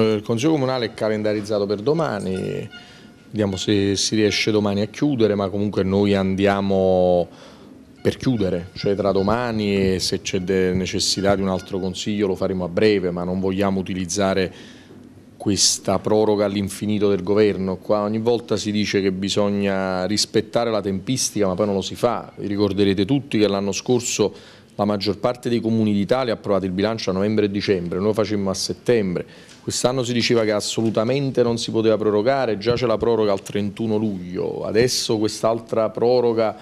Eh, il Consiglio Comunale è calendarizzato per domani, vediamo se si riesce domani a chiudere, ma comunque noi andiamo per chiudere, cioè tra domani e se c'è necessità di un altro consiglio lo faremo a breve, ma non vogliamo utilizzare questa proroga all'infinito del governo, qua ogni volta si dice che bisogna rispettare la tempistica ma poi non lo si fa, vi ricorderete tutti che l'anno scorso la maggior parte dei comuni d'Italia ha approvato il bilancio a novembre e dicembre, noi lo facemmo a settembre, quest'anno si diceva che assolutamente non si poteva prorogare, già c'è la proroga al 31 luglio, adesso quest'altra proroga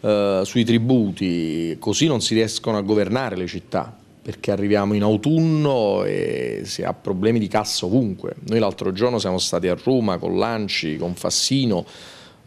eh, sui tributi, così non si riescono a governare le città perché arriviamo in autunno e si ha problemi di cassa ovunque. Noi l'altro giorno siamo stati a Roma con Lanci, con Fassino,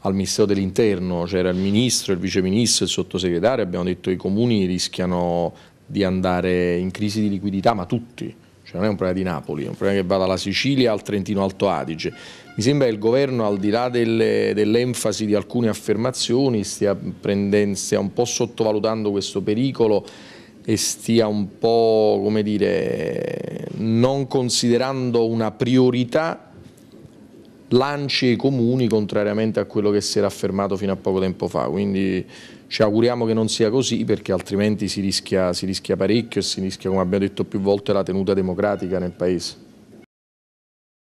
al Ministero dell'Interno, c'era il Ministro, il Viceministro, il Sottosegretario, abbiamo detto che i comuni rischiano di andare in crisi di liquidità, ma tutti, cioè non è un problema di Napoli, è un problema che va dalla Sicilia al Trentino Alto Adige. Mi sembra che il governo, al di là dell'enfasi di alcune affermazioni, stia, prendendo, stia un po' sottovalutando questo pericolo e stia un po', come dire, non considerando una priorità lanci i comuni contrariamente a quello che si era affermato fino a poco tempo fa, quindi ci auguriamo che non sia così perché altrimenti si rischia, si rischia parecchio e si rischia, come abbiamo detto più volte, la tenuta democratica nel Paese.